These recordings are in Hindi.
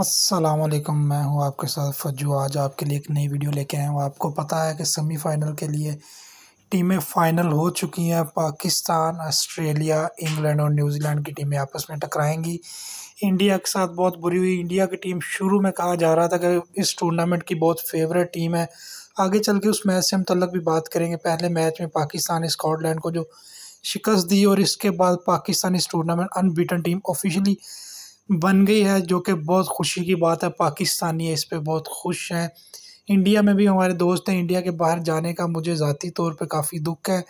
असलम मैं हूं आपके साथ फजू आज आपके लिए एक नई वीडियो लेके आया हूं आपको पता है कि सेमीफाइनल के लिए टीमें फ़ाइनल हो चुकी हैं पाकिस्तान ऑस्ट्रेलिया इंग्लैंड और न्यूजीलैंड की टीमें आपस में टकराएंगी इंडिया के साथ बहुत बुरी हुई इंडिया की टीम शुरू में कहा जा रहा था कि इस टूर्नामेंट की बहुत फेवरेट टीम है आगे चल के उस मैच से हम तलक भी बात करेंगे पहले मैच में पाकिस्तान स्कॉटलैंड को जो शिकस्त दी और इसके बाद पाकिस्तान इस टूर्नामेंट अनबीटन टीम ऑफिशियली बन गई है जो कि बहुत खुशी की बात है पाकिस्तानी इस पर बहुत खुश हैं इंडिया में भी हमारे दोस्त हैं इंडिया के बाहर जाने का मुझे ज़ाती तौर पे काफ़ी दुख है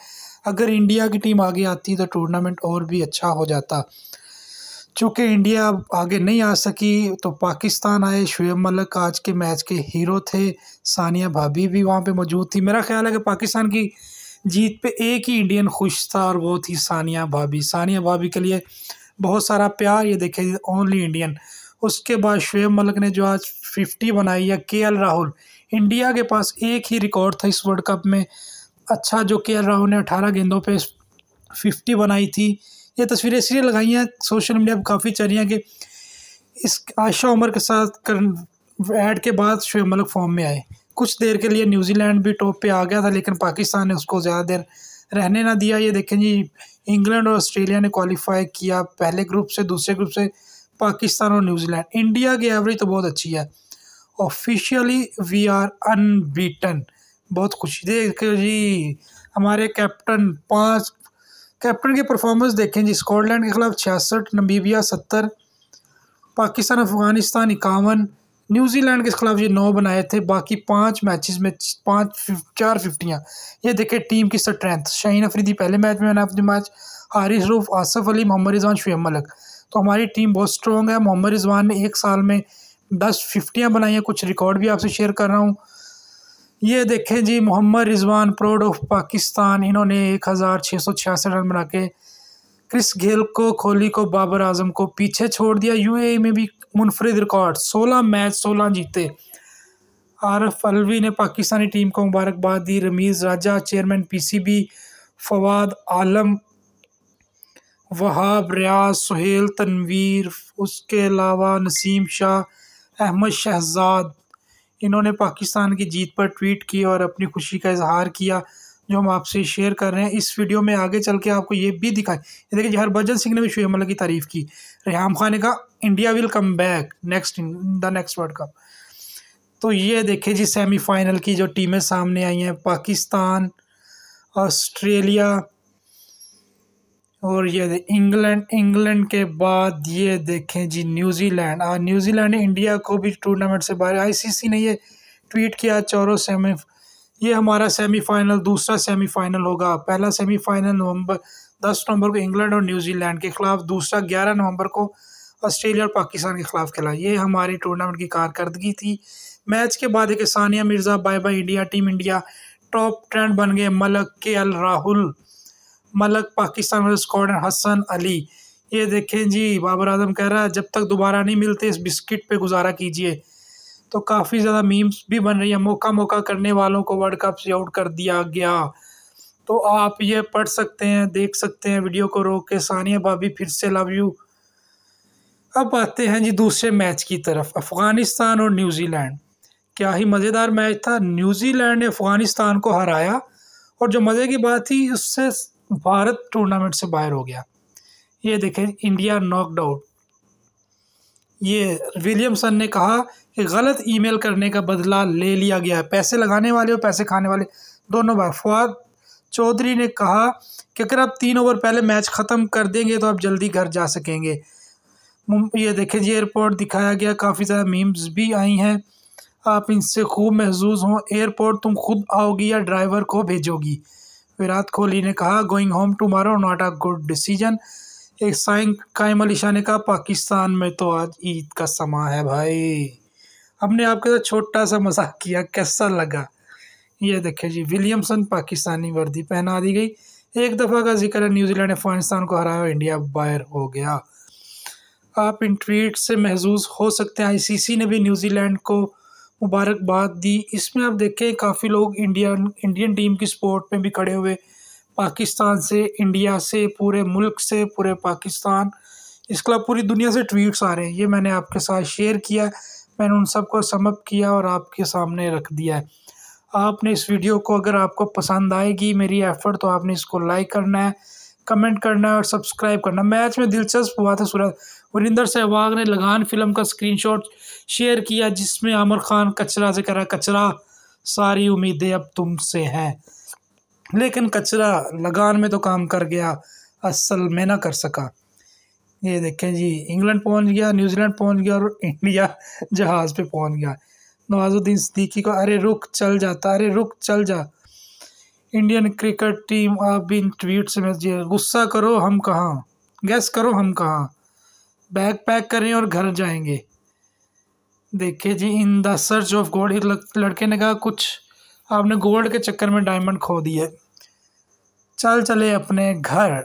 अगर इंडिया की टीम आगे आती तो टूर्नामेंट और भी अच्छा हो जाता चूँकि इंडिया अब आगे नहीं आ सकी तो पाकिस्तान आए शुएब मलिक आज के मैच के हीरो थे सानिया भाभी भी वहाँ पे मौजूद थी मेरा ख्याल है कि पाकिस्तान की जीत पे एक ही इंडियन खुश था और वो थी सानिया भाभी सानिया भाभी के लिए बहुत सारा प्यार ये देखे ओनली इंडियन उसके बाद शुएब मलिक ने जो आज फिफ्टी बनाई या के एल राहुल इंडिया के पास एक ही रिकॉर्ड था इस वर्ल्ड कप में अच्छा जो के एल राहुल ने अठारह गेंदों पे फिफ्टी बनाई थी ये तस्वीरें इसलिए लगाई हैं सोशल मीडिया पर काफ़ी रही हैं कि इस आयशा उमर के साथ कर ऐड के बाद शुएब मलिक फॉर्म में आए कुछ देर के लिए न्यूजीलैंड भी टॉप पे आ गया था लेकिन पाकिस्तान ने उसको ज़्यादा देर रहने ना दिया ये देखें जी इंग्लैंड और ऑस्ट्रेलिया ने क्वालिफाई किया पहले ग्रुप से दूसरे ग्रुप से पाकिस्तान और न्यूजीलैंड इंडिया की एवरेज तो बहुत अच्छी है ऑफिशियली वी आर अनबीटन बहुत खुशी देखो जी हमारे कैप्टन पाँच कैप्टन की परफॉर्मेंस देखें जी स्कॉटलैंड के खिलाफ छियासठ नबीबिया सत्तर पाकिस्तान अफगानिस्तान इक्यावन न्यूजीलैंड के खिलाफ ये नौ बनाए थे बाकी पांच मैचेस में पांच चार फिफ्टियाँ ये देखे टीम की स्ट्रेंथ शाहीन अफरीदी पहले मैच में man of the match Haris Rauf Asif Ali Mohammad Rizwan Shoaib Malik तो हमारी टीम बहुत स्ट्रॉन्ग है मोहम्मद रिजवान ने एक साल में दस फिफ्टियाँ बनाई हैं कुछ रिकॉर्ड भी आपसे शेयर कर रहा हूँ ये देखें जी मोहम्मद रिजवान प्रोड ऑफ पाकिस्तान इन्होंने एक हज़ार छः सौ छियासठ रन बना के क्रिस गेल को कोहली को बाबर आजम को पीछे छोड़ दिया यूएई में भी मुनफरद रिकॉर्ड सोलह मैच सोलह जीते आरफ अलवी ने पाकिस्तानी टीम को मुबारकबाद दी रमीज़ राजा चेयरमैन पीसीबी फवाद आलम वहाब रियाज सुहेल तनवीर उसके अलावा नसीम शाह अहमद शहजाद इन्होंने पाकिस्तान की जीत पर ट्वीट की और अपनी खुशी का इजहार किया जो हम आपसे शेयर कर रहे हैं इस वीडियो में आगे चल के आपको ये भी दिखाए ये देखिए हरभजन सिंह ने भी शुभ मलिक की तारीफ़ की रेहम खान ने कहा India will come back next the next world cup तो ये देखिए जी सेमीफाइनल की जो टीमें सामने आई हैं पाकिस्तान ऑस्ट्रेलिया और ये इंग्लैंड इंग्लैंड के बाद ये देखें जी न्यूजीलैंड न्यूजीलैंड ने इंडिया को भी टूर्नामेंट से बाहर आईसीसी ने ये ट्वीट किया चारों सेमी ये हमारा सेमीफाइनल दूसरा सेमीफाइनल होगा पहला सेमीफाइनल नवंबर दस नवंबर को इंग्लैंड और न्यूजीलैंड के खिलाफ दूसरा ग्यारह नवंबर को ऑस्ट्रेलिया और पाकिस्तान के खिलाफ खेला ये हमारी टूर्नामेंट की कारकर्दगी थी मैच के बाद एक Sania Mirza bye bye India team India top trend बन गए Malik K L Rahul Malik Pakistan squad Hasan Ali ये देखें जी बाबर आजम कह रहा है जब तक दोबारा नहीं मिलते इस बिस्किट पे गुजारा कीजिए तो काफ़ी ज़्यादा मीम्स भी बन रही है मौका मौका करने वालों को वर्ल्ड कप से आउट कर दिया गया तो आप ये पढ़ सकते हैं देख सकते हैं वीडियो को रोक के सानिया भाभी फिर से लव यू अब आते हैं जी दूसरे मैच की तरफ अफ़गानिस्तान और न्यूज़ीलैंड क्या ही मज़ेदार मैच था न्यूज़ीलैंड ने अफ़गानिस्तान को हराया और जो मज़े की बात थी उससे भारत टूर्नामेंट से बाहर हो गया ये देखें इंडिया नॉकड आउट ये विलियमसन ने कहा गलत ईमेल करने का बदला ले लिया गया है पैसे लगाने वाले और पैसे खाने वाले दोनों बार फवाद चौधरी ने कहा कि अगर आप तीन ओवर पहले मैच ख़त्म कर देंगे तो आप जल्दी घर जा सकेंगे ये देखें जी एयरपोर्ट दिखाया गया काफ़ी ज़्यादा मीम्स भी आई हैं आप इनसे खूब महजूज हों एयरपोर्ट तुम खुद आओगी या ड्राइवर को भेजोगी विराट कोहली ने कहा going home tomorrow not a good decision एक साइंक कायम अली शाह ने कहा पाकिस्तान में तो आज ईद का समा है भाई अपने आपके साथ छोटा सा मजाक किया कैसा लगा ये देखे जी विलियमसन पाकिस्तानी वर्दी पहना दी गई एक दफ़ा का जिक्र है न्यूजीलैंड ने अफगानिस्तान को हराया इंडिया बाहर हो गया आप इन ट्वीट से महसूस हो सकते हैं आईसीसी ने भी न्यूजीलैंड को मुबारकबाद दी इसमें आप देखें काफ़ी लोग इंडियन इंडियन टीम की सपोर्ट में भी खड़े हुए पाकिस्तान से इंडिया से पूरे मुल्क से पूरे पाकिस्तान इसके अलावा पूरी दुनिया से ट्वीट्स आ रहे हैं ये मैंने आपके साथ शेयर किया मैंने उन सबको समअप किया और आपके सामने रख दिया है आपने इस वीडियो को अगर आपको पसंद आएगी मेरी एफ़र्ट तो आपने इसको लाइक करना है कमेंट करना है और सब्सक्राइब करना मैच में दिलचस्प हुआ था सूरत वरिंदर सहवाग ने लगान फिल्म का स्क्रीनशॉट शेयर किया जिसमें आमिर खान कचरा से करा कचरा सारी उम्मीदें अब तुमसे हैं लेकिन कचरा लगान में तो काम कर गया असल में ना कर सका ये देखें जी इंग्लैंड पहुंच गया न्यूजीलैंड पहुंच गया और इंडिया जहाज़ पे पहुंच गया नवाजुद्दीन सिद्दीकी को अरे रुक चल जाता अरे रुक चल जा इंडियन क्रिकेट टीम आप भी इन ट्वीट से मैच गुस्सा करो हम कहाँ गैस करो हम कहाँ बैग पैक करें और घर जाएंगे देखिए जी in the search of gold एक लड़के ने कहा कुछ आपने गोल्ड के चक्कर में डायमंड खो दिए चल चले अपने घर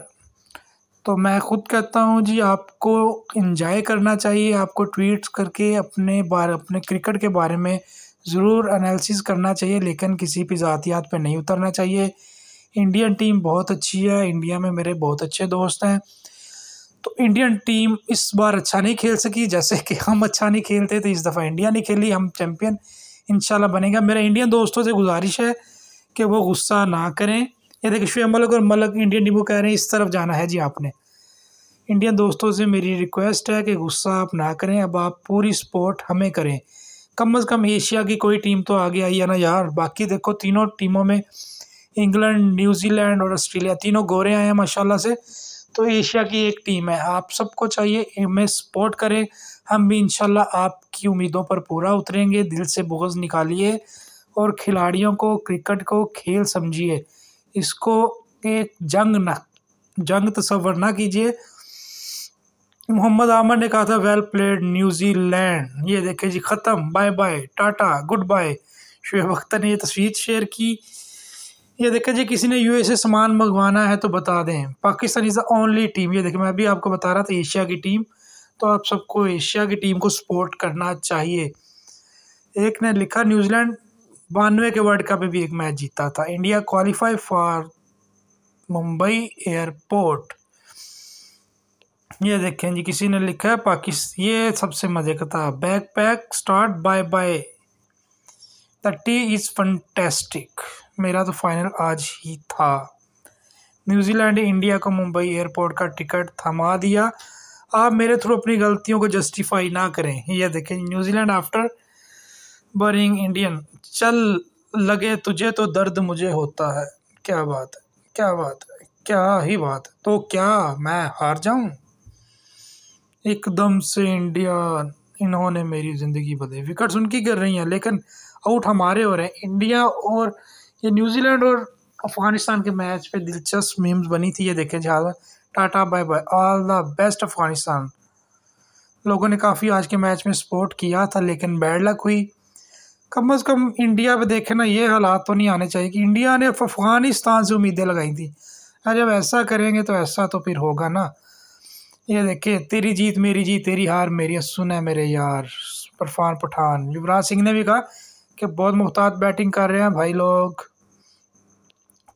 तो मैं ख़ुद कहता हूँ जी आपको इंजॉय करना चाहिए आपको ट्वीट्स करके अपने बारे अपने क्रिकेट के बारे में ज़रूर एनालिसिस करना चाहिए लेकिन किसी भी ज़ातियात पे नहीं उतरना चाहिए इंडियन टीम बहुत अच्छी है इंडिया में मेरे बहुत अच्छे दोस्त हैं तो इंडियन टीम इस बार अच्छा नहीं खेल सकी जैसे कि हम अच्छा नहीं खेलते तो इस दफ़ा इंडिया नहीं खेली हम चैम्पियन इन बनेगा मेरे इंडियन दोस्तों से गुजारिश है कि वो गुस्सा ना करें ये देखिए शुएब मलक और मलक इंडियन टीम को कह रहे हैं इस तरफ जाना है जी आपने इंडियन दोस्तों से मेरी रिक्वेस्ट है कि गुस्सा आप ना करें अब आप पूरी सपोर्ट हमें करें कम अज़ कम एशिया की कोई टीम तो आगे आई है ना यार बाकी देखो तीनों टीमों में इंग्लैंड न्यूजीलैंड और ऑस्ट्रेलिया तीनों गोरे आए हैं माशाला से तो एशिया की एक टीम है आप सबको चाहिए हमें सपोर्ट करें हम भी इनशाला आपकी उम्मीदों पर पूरा उतरेंगे दिल से बोझ निकालिए और खिलाड़ियों को क्रिकेट को खेल समझिए इसको एक जंग न जंग तस्वर तो ना कीजिए मोहम्मद आमर ने कहा था वेल प्लेड न्यूजीलैंड ये देखे जी ख़त्म bye bye tata good bye Shoaib Akhtar ने ये तस्वीर शेयर की ये देखे जी किसी ने एस से सामान मंगवाना है तो बता दें Pakistan is the only team ये देखें मैं अभी आपको बता रहा था एशिया की टीम तो आप सबको एशिया की टीम को सपोर्ट करना चाहिए एक ने लिखा न्यूजीलैंड बानवे के वर्ल्ड कप में भी एक मैच जीता था India qualify for Mumbai airport ये देखें जी किसी ने लिखा है पाकिस्तान ये सबसे मज़े का था backpack start bye bye the T is fantastic मेरा तो फाइनल आज ही था न्यूजीलैंड इंडिया को मुंबई एयरपोर्ट का टिकट थमा दिया आप मेरे थ्रू अपनी गलतियों को जस्टिफाई ना करें यह देखें न्यूजीलैंड आफ्टर बरिंग इंडियन चल लगे तुझे तो दर्द मुझे होता है क्या बात है क्या बात है क्या ही बात है तो क्या मैं हार जाऊं एकदम से इंडिया इन्होंने मेरी ज़िंदगी बदली विकेट्स उनकी कर रही हैं लेकिन आउट हमारे हो रहे हैं इंडिया और ये न्यूजीलैंड और अफगानिस्तान के मैच पे दिलचस्प मीम्स बनी थी ये देखें जहाँ tata bye bye all the best Afghanistan लोगों ने काफ़ी आज के मैच में सपोर्ट किया था लेकिन बैड लक हुई कम अज़ कम इंडिया पर देखे ना ये हालात तो नहीं आने चाहिए कि इंडिया ने अफ़गानिस्तान से उम्मीदें लगाई थी अरे जब ऐसा करेंगे तो ऐसा तो फिर होगा ना ये देखिए तेरी जीत मेरी जीत तेरी हार मेरी सुन है मेरे यार परफान पठान युवराज सिंह ने भी कहा कि बहुत मुख्तात बैटिंग कर रहे हैं भाई लोग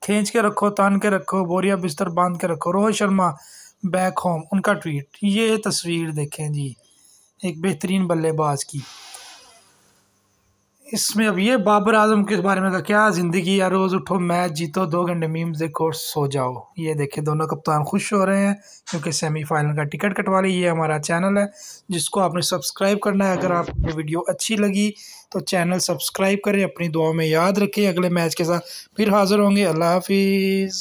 खींच के रखो तान के रखो बोरिया बिस्तर बांध के रखो रोहित शर्मा बैक होम उनका ट्वीट ये तस्वीर देखें जी एक बेहतरीन बल्लेबाज की इसमें अब ये बाबर आजम के बारे में था क्या ज़िंदगी या रोज़ उठो मैच जीतो दो घंटे मीम्स देखो और सो जाओ ये देखे दोनों कप्तान खुश हो रहे हैं क्योंकि सेमीफाइनल का टिकट कटवा ली ये हमारा चैनल है जिसको आपने सब्सक्राइब करना है अगर आपको ये वीडियो अच्छी लगी तो चैनल सब्सक्राइब करें अपनी दुआओं में याद रखें अगले मैच के साथ फिर हाज़िर होंगे अल्लाह हाफिज़